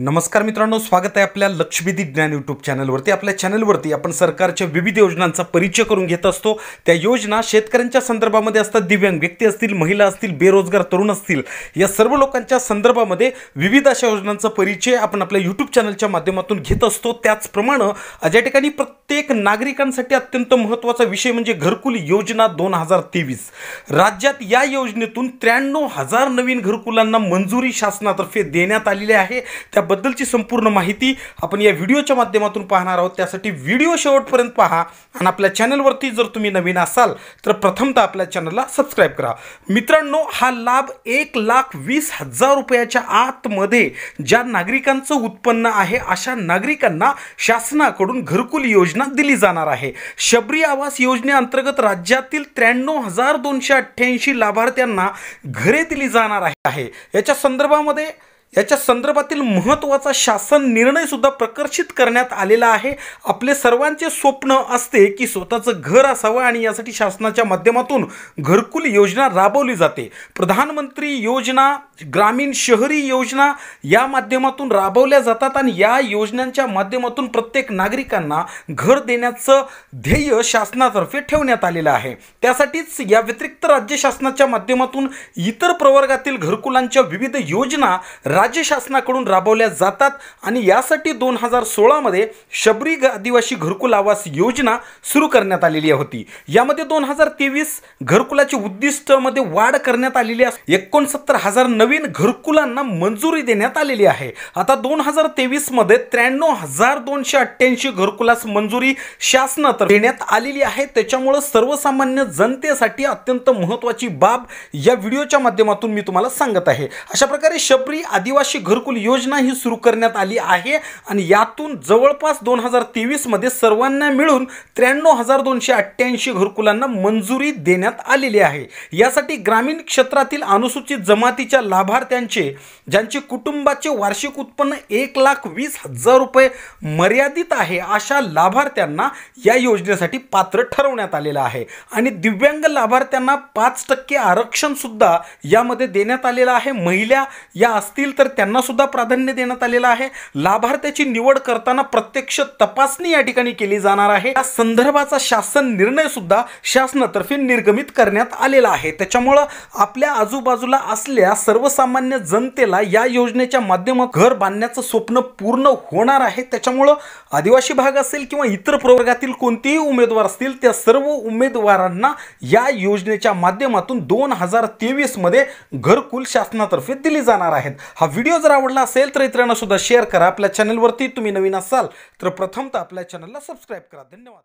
नमस्कार मित्रांनो स्वागत आहे आपल्या लक्ष्मीदी ज्ञान यूट्यूब चॅनलवरती आपल्या चॅनलवरती आपण सरकारच्या विविध योजनांचा परिचय करून घेत असतो त्या योजना शेतकऱ्यांच्या संदर्भामध्ये असतात दिव्यांग व्यक्ती असतील महिला असतील बेरोजगार तरुण असतील या सर्व लोकांच्या संदर्भामध्ये विविध अशा योजनांचा परिचय आपण आपल्या यूट्यूब चॅनलच्या माध्यमातून घेत असतो त्याचप्रमाणे या ठिकाणी प्रत्येक प्रत्येक नागरिकांसाठी अत्यंत महत्त्वाचा विषय म्हणजे घरकुल योजना दोन हजार तेवीस राज्यात या योजनेतून त्र्याण्णव हजार नवीन घरकुलांना मंजुरी शासनातर्फे देण्यात आलेली आहे त्याबद्दलची संपूर्ण माहिती आपण या व्हिडिओच्या माध्यमातून पाहणार आहोत त्यासाठी व्हिडिओ शेवटपर्यंत पहा आणि आपल्या चॅनलवरती जर तुम्ही नवीन असाल तर प्रथमतः आपल्या चॅनलला सबस्क्राईब करा मित्रांनो हा लाभ एक लाख वीस हजार रुपयाच्या आतमध्ये ज्या नागरिकांचं उत्पन्न आहे अशा नागरिकांना शासनाकडून घरकुल योजना योजना दिली जाणार आहे शबरी आवास योजनेअंतर्गत राज्यातील त्र्याण्णव हजार दोनशे अठ्ठ्याऐंशी लाभार्थ्यांना घरे दिली जाणार आहे याच्या संदर्भामध्ये याच्या संदर्भातील महत्त्वाचा शासन निर्णयसुद्धा प्रकर्षित करण्यात आलेला आहे आपले सर्वांचे स्वप्न असते की स्वतःचं घर असावं आणि यासाठी शासनाच्या माध्यमातून घरकुल योजना राबवली जाते प्रधानमंत्री योजना ग्रामीण शहरी योजना या माध्यमातून राबवल्या जातात आणि या योजनांच्या माध्यमातून प्रत्येक नागरिकांना घर देण्याचं ध्येय शासनातर्फे ठेवण्यात आलेलं आहे त्यासाठीच या व्यतिरिक्त राज्य शासनाच्या माध्यमातून इतर प्रवर्गातील घरकुलांच्या विविध योजना राज्य शासनाकडून राबवल्या जातात आणि यासाठी दोन हजार सोळामध्ये शबरी आदिवासी घरकुल आवास योजना सुरू करण्यात आलेली होती यामध्ये दोन हजार तेवीस घरकुलाचे उद्दिष्टमध्ये वाढ करण्यात आलेली आहे एकोणसत्तर हजार नवीन घरकुलांना मंजुरी देण्यात आलेली आहे आता दोन हजार तेवीसमध्ये त्र्याण्णव हजार दोनशे अठ्ठ्याऐंशी घरकुलास मंजुरी शासनात देण्यात आलेली आहे त्याच्यामुळं सर्वसामान्य जनतेसाठी अत्यंत महत्त्वाची बाब या व्हिडिओच्या माध्यमातून मी तुम्हाला सांगत आहे अशा प्रकारे शबरी आदिवासी आदिवासी घरकुल योजना ही सुरू करण्यात आली आहे आणि यातून जवळपास दोन हजार तेवीसमध्ये सर्वांना मिळून त्र्याण्णव हजार दोनशे अठ्ठ्याऐंशी घरकुलांना मंजुरी देण्यात आलेली आहे यासाठी ग्रामीण क्षेत्रातील अनुसूचित जमातीच्या लाभार्थ्यांचे ज्यांचे कुटुंबाचे वार्षिक उत्पन्न एक लाख वीस हजार रुपये मर्यादित आहे अशा लाभार्थ्यांना या योजनेसाठी पात्र ठरवण्यात आलेलं आहे आणि दिव्यांग लाभार्थ्यांना पाच टक्के आरक्षणसुद्धा यामध्ये देण्यात आलेलं आहे महिला या असतील तर तर सुद्धा प्राधान्य देण्यात आलेलं आहे लाभार्थ्याची निवड करताना प्रत्यक्ष तपासणी या ठिकाणी केली जाणार आहे या संदर्भाचा शासन निर्णय सुद्धा शासनातर्फे निर्गमित करण्यात आलेला आहे त्याच्यामुळं आपल्या आजूबाजूला असल्या सर्वसामान्य जनतेला या योजनेच्या माध्यमात घर बांधण्याचं स्वप्न पूर्ण होणार आहे त्याच्यामुळं आदिवासी भाग असेल किंवा इतर प्रवर्गातील कोणतेही उमेदवार असतील त्या सर्व उमेदवारांना या योजनेच्या माध्यमातून दोन हजार मध्ये घरकुल शासनातर्फे दिली जाणार आहेत हा व्हिडिओ जर आवडला असेल तर इतरांना सुद्धा शेअर करा आपल्या चॅनलवरती तुम्ही नवीन असाल तर तर आपल्या चॅनलला सबस्क्राईब करा धन्यवाद